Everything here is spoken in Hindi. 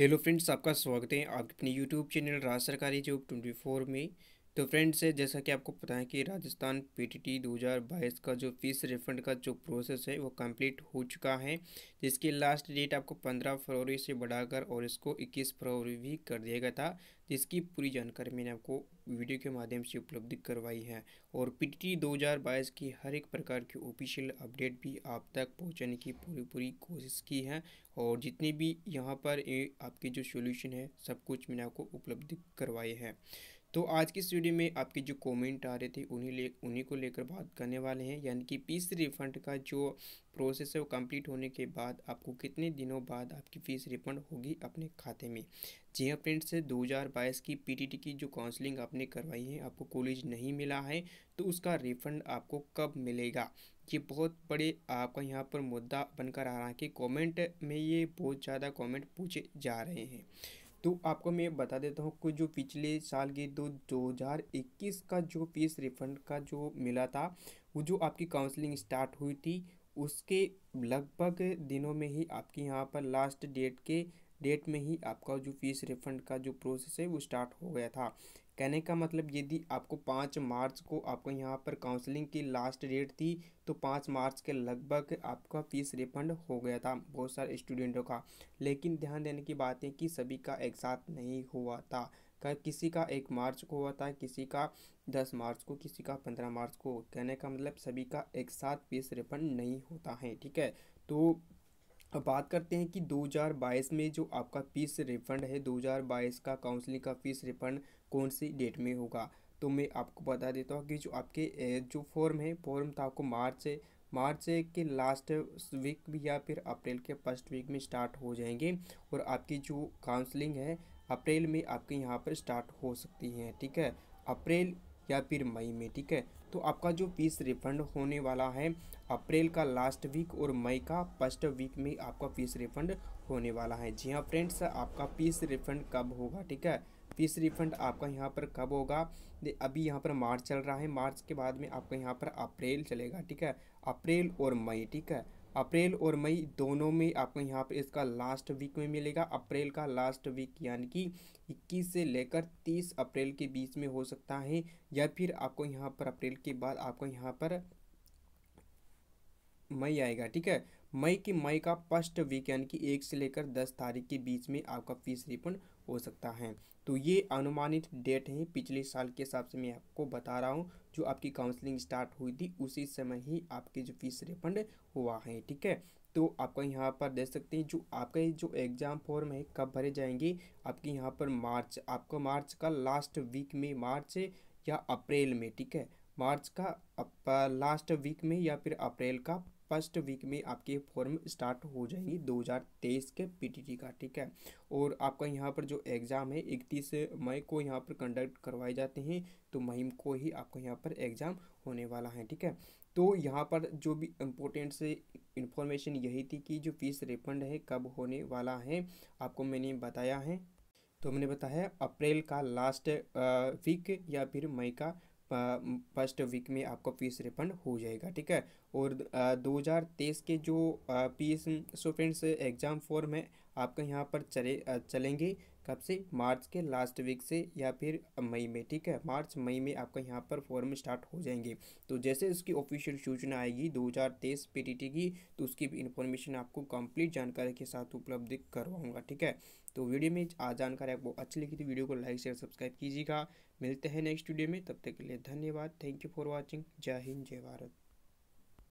हेलो फ्रेंड्स आपका स्वागत है आपके अपने यूट्यूब चैनल राज सरकारी जॉब फोर में तो फ्रेंड्स जैसा कि आपको पता है कि राजस्थान पीटीटी 2022 का जो फीस रिफंड का जो प्रोसेस है वो कंप्लीट हो चुका है जिसकी लास्ट डेट आपको 15 फरवरी से बढ़ाकर और इसको 21 फरवरी भी कर दिया गया था जिसकी पूरी जानकारी मैंने आपको वीडियो के माध्यम से उपलब्ध करवाई है और पीटीटी 2022 की हर एक प्रकार की ऑफिशियल अपडेट भी आप तक पहुँचाने की पूरी पूरी कोशिश की है और जितनी भी यहाँ पर आपके जो सोल्यूशन है सब कुछ मैंने आपको उपलब्ध करवाए हैं तो आज की इस वीडियो में आपके जो कमेंट आ रहे थे उन्हीं ले उन्हीं को लेकर बात करने वाले हैं यानी कि फीस रिफंड का जो प्रोसेस है वो कंप्लीट होने के बाद आपको कितने दिनों बाद आपकी फ़ीस रिफंड होगी अपने खाते में जी हाँ फ्रेंड्स 2022 की पीटीटी की जो काउंसलिंग आपने करवाई है आपको कॉलेज नहीं मिला है तो उसका रिफंड आपको कब मिलेगा ये बहुत बड़े आपका यहाँ पर मुद्दा बनकर आ रहा है कि कॉमेंट में ये बहुत ज़्यादा कॉमेंट पूछे जा रहे हैं तो आपको मैं बता देता हूँ कि जो पिछले साल की दो दो हज़ार इक्कीस का जो फीस रिफंड का जो मिला था वो जो आपकी काउंसलिंग स्टार्ट हुई थी उसके लगभग दिनों में ही आपके यहाँ पर लास्ट डेट के डेट में ही आपका जो फीस रिफंड का जो प्रोसेस है वो स्टार्ट हो गया था कहने का मतलब यदि आपको पाँच मार्च को आपको यहाँ पर काउंसलिंग की लास्ट डेट थी तो पाँच मार्च के लगभग आपका फीस रिफंड हो गया था बहुत सारे स्टूडेंटों का लेकिन ध्यान देने की बात है कि सभी का एक साथ नहीं हुआ था का किसी का एक मार्च को हुआ था किसी का दस मार्च को किसी का पंद्रह मार्च को कहने का मतलब सभी का एक साथ फीस रिफंड नहीं होता है ठीक है तो अब बात करते हैं कि 2022 में जो आपका फीस रिफंड है 2022 का काउंसलिंग का फीस रिफंड कौन सी डेट में होगा तो मैं आपको बता देता हूँ कि जो आपके जो फॉर्म है फॉर्म था आपको मार्च मार्च के लास्ट वीक में या फिर अप्रैल के फर्स्ट वीक में स्टार्ट हो जाएंगे और आपकी जो काउंसलिंग है अप्रैल में आपके यहाँ पर स्टार्ट हो सकती है ठीक है अप्रैल या फिर मई में ठीक है तो आपका जो फीस रिफंड होने वाला है अप्रैल का लास्ट वीक और मई का फर्स्ट वीक में आपका फीस रिफंड होने वाला है जी हाँ फ्रेंड्स आपका फीस रिफंड कब होगा ठीक है फीस रिफंड आपका यहाँ पर कब होगा अभी यहाँ पर मार्च चल रहा है मार्च के बाद में आपका यहाँ पर अप्रैल चलेगा ठीक है अप्रैल और मई ठीक है अप्रैल और मई दोनों में आपको यहाँ पर इसका लास्ट वीक में मिलेगा अप्रैल का लास्ट वीक यानी कि 21 से लेकर 30 अप्रैल के बीच में हो सकता है या फिर आपको यहाँ पर अप्रैल के बाद आपको यहाँ पर मई आएगा ठीक है मई की मई का फर्स्ट वीकेंड की एक से लेकर दस तारीख के बीच में आपका फीस रिफंड हो सकता है तो ये अनुमानित डेट है पिछले साल के हिसाब से मैं आपको बता रहा हूँ जो आपकी काउंसलिंग स्टार्ट हुई थी उसी समय ही आपकी जो फीस रिफंड हुआ है ठीक है तो आपका यहाँ पर देख सकते हैं जो आपका जो एग्ज़ाम फॉर्म है कब भरे जाएंगे आपके यहाँ पर मार्च आपका मार्च का लास्ट वीक में मार्च या अप्रैल में ठीक है मार्च का लास्ट वीक में या फिर अप्रैल का फर्स्ट वीक में आपकी फॉर्म स्टार्ट हो जाएंगी 2023 के पीटीटी का ठीक है और आपका यहाँ पर जो एग्ज़ाम है इकतीस मई को यहाँ पर कंडक्ट करवाए जाते हैं तो मई को ही आपका यहाँ पर एग्ज़ाम होने वाला है ठीक है तो यहाँ पर जो भी इम्पोर्टेंट से इन्फॉर्मेशन यही थी कि जो फीस रिफंड है कब होने वाला है आपको मैंने बताया है तो मैंने बताया अप्रैल का लास्ट वीक या फिर मई का फर्स्ट वीक में आपका फीस रिफंड हो जाएगा ठीक है और दो हजार तेईस के जो fees so friends exam form है आपका यहाँ पर चले चलेंगे कब से मार्च के लास्ट वीक से या फिर मई में ठीक है मार्च मई में आपका यहाँ पर फॉर्म स्टार्ट हो जाएंगे तो जैसे उसकी ऑफिशियल सूचना आएगी 2023 टी की तो उसकी भी इन्फॉर्मेशन आपको कंप्लीट जानकारी के साथ उपलब्ध करवाऊंगा ठीक है तो वीडियो में आज जानकारी आपको अच्छी लगी थी वीडियो को लाइक शेयर सब्सक्राइब कीजिएगा मिलते हैं नेक्स्ट वीडियो में तब तक के लिए धन्यवाद थैंक यू फॉर वॉचिंग जय हिंद जय भारत